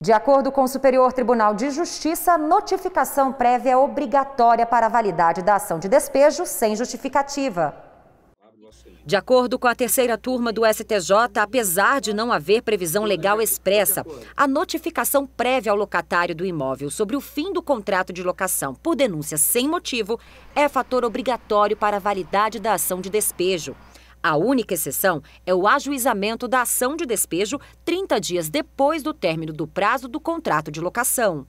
De acordo com o Superior Tribunal de Justiça, notificação prévia é obrigatória para a validade da ação de despejo sem justificativa. De acordo com a terceira turma do STJ, apesar de não haver previsão legal expressa, a notificação prévia ao locatário do imóvel sobre o fim do contrato de locação por denúncia sem motivo é fator obrigatório para a validade da ação de despejo. A única exceção é o ajuizamento da ação de despejo 30 dias depois do término do prazo do contrato de locação.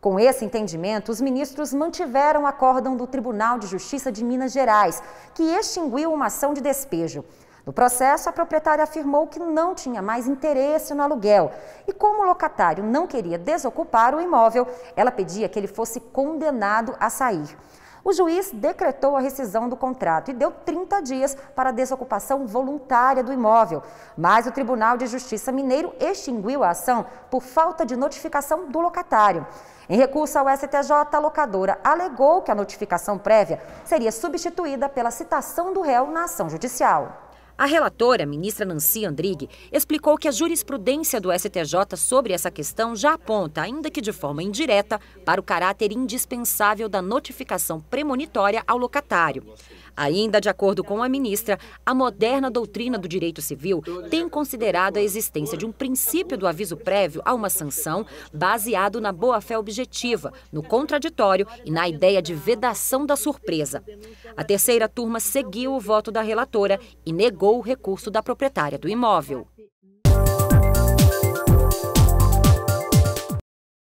Com esse entendimento, os ministros mantiveram o acórdão do Tribunal de Justiça de Minas Gerais, que extinguiu uma ação de despejo. No processo, a proprietária afirmou que não tinha mais interesse no aluguel e, como o locatário não queria desocupar o imóvel, ela pedia que ele fosse condenado a sair. O juiz decretou a rescisão do contrato e deu 30 dias para a desocupação voluntária do imóvel. Mas o Tribunal de Justiça Mineiro extinguiu a ação por falta de notificação do locatário. Em recurso ao STJ, a locadora alegou que a notificação prévia seria substituída pela citação do réu na ação judicial. A relatora, ministra Nancy Andrighi, explicou que a jurisprudência do STJ sobre essa questão já aponta, ainda que de forma indireta, para o caráter indispensável da notificação premonitória ao locatário. Ainda de acordo com a ministra, a moderna doutrina do direito civil tem considerado a existência de um princípio do aviso prévio a uma sanção baseado na boa-fé objetiva, no contraditório e na ideia de vedação da surpresa. A terceira turma seguiu o voto da relatora e negou o recurso da proprietária do imóvel.